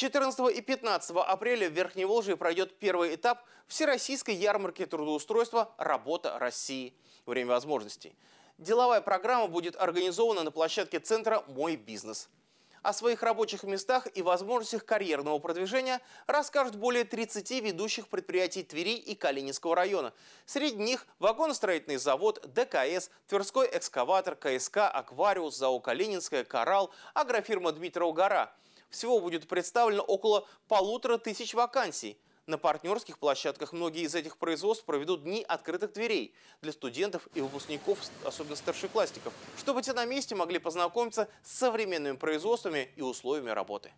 14 и 15 апреля в Верхневолжье пройдет первый этап Всероссийской ярмарки трудоустройства «Работа России. Время возможностей». Деловая программа будет организована на площадке центра «Мой бизнес». О своих рабочих местах и возможностях карьерного продвижения расскажут более 30 ведущих предприятий Твери и Калининского района. Среди них вагоностроительный завод, ДКС, Тверской экскаватор, КСК, Аквариус, ЗАО «Калининская», Коралл, агрофирма «Дмитрова гора». Всего будет представлено около полутора тысяч вакансий. На партнерских площадках многие из этих производств проведут дни открытых дверей для студентов и выпускников, особенно старшеклассников, чтобы те на месте могли познакомиться с современными производствами и условиями работы.